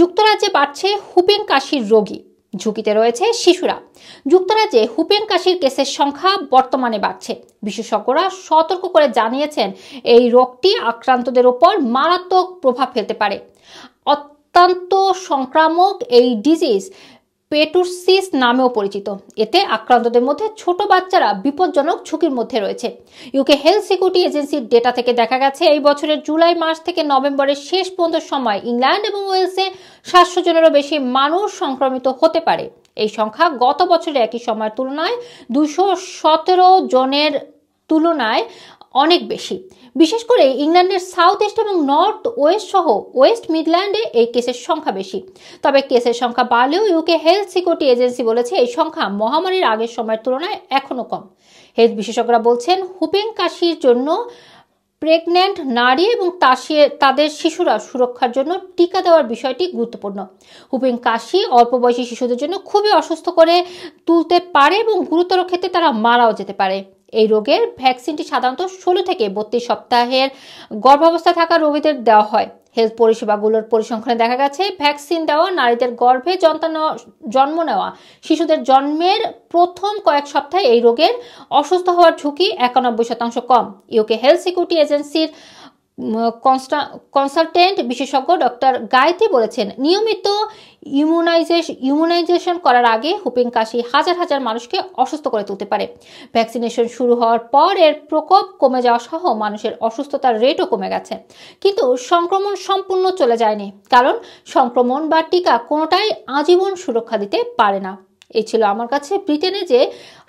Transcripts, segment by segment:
যুক্তরাজ্যে বাড়ছে হুপেন কাশির রোগী ঝুঁকিতে রয়েছে শিশুরা যুক্তরাজ্যে হুপেন কাশির কেসের সংখ্যা বর্তমানে বাড়ছে বিশেষজ্ঞরা সতর্ক করে জানিয়েছেন এই রোগটি আক্রান্তদের ওপর মারাত্মক প্রভাব ফেলতে পারে অত্যন্ত সংক্রামক এই ডিজিজ পেটুসিস নামেও পরিচিত এতে আক্রান্তদের মধ্যে ছোট বাচ্চারা বিপজ্জনক ঝুঁকির মধ্যে রয়েছে ইউকে হেলথ সিকিউরিটি এজেন্সির ডেটা থেকে দেখা গেছে এই বছরের জুলাই মাস থেকে নভেম্বরের শেষ পর্যন্ত সময় ইংল্যান্ড এবং ওয়েলসে সাতশো জনেরও বেশি মানুষ সংক্রমিত হতে পারে এই সংখ্যা গত বছরের একই সময়ের তুলনায় দুশো সতেরো জনের তুলনায় অনেক বেশি বিশেষ করে ইংল্যান্ডের সাউথ ইস্ট এবং নর্থ ওয়েস্ট সহ ওয়েস্ট মিডল্যান্ডে এই কেসের সংখ্যা বেশি তবে কেসের সংখ্যা বাড়লেও ইউকে হেলথ সিকিউরিটি এজেন্সি বলেছে এই সংখ্যা মহামারীর আগের সময়ের তুলনায় এখনও কম হেলথ বিশেষজ্ঞরা বলছেন হুপিং কাশির জন্য প্রেগন্যান্ট নারী এবং তাদের শিশুরা সুরক্ষার জন্য টিকা দেওয়ার বিষয়টি গুরুত্বপূর্ণ হুপিং কাশি অল্প বয়সী শিশুদের জন্য খুবই অসুস্থ করে তুলতে পারে এবং গুরুতর ক্ষেত্রে তারা মারাও যেতে পারে এই রোগের ভ্যাকসিনটি সাধারণত ষোলো থেকে বত্রিশ সপ্তাহের গর্ভাবস্থা থাকা রোগীদের দেওয়া হয় হেলথ পরিষেবাগুলোর পরিসংখ্যানে দেখা গেছে ভ্যাকসিন দেওয়া নারীদের গর্ভে জন্ম নেওয়া শিশুদের জন্মের প্রথম কয়েক সপ্তাহে এই রোগের অসুস্থ হওয়ার ঝুঁকি একানব্বই শতাংশ কম ইউকে হেলথ সিকিউরিটি এজেন্সির কনসালটেন্ট বিশেষজ্ঞ ডক্টর গায়তি বলেছেন নিয়মিত ইমিউনাইজেশন ইমিউনাইজেশন করার আগে হুপিং কাশি হাজার হাজার মানুষকে অসুস্থ করে তুলতে পারে ভ্যাকসিনেশন শুরু হওয়ার পর এর প্রকোপ কমে যাওয়া সহ মানুষের অসুস্থতার রেটও কমে গেছে কিন্তু সংক্রমণ সম্পূর্ণ চলে যায়নি কারণ সংক্রমণ বা টিকা কোনোটাই আজীবন সুরক্ষা দিতে পারে না এই ছিল আমার কাছে ব্রিটেনে যে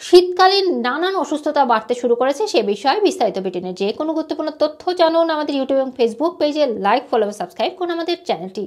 শীতকালীন নানান অসুস্থতা বাড়তে শুরু করেছে সে বিষয়ে বিস্তারিত ব্রিটেনের যে কোনো গুরুত্বপূর্ণ তথ্য জানুন আমাদের ইউটিউব এবং ফেসবুক পেজে লাইক ফলো এবং সাবস্ক্রাইব করুন আমাদের চ্যানেলটি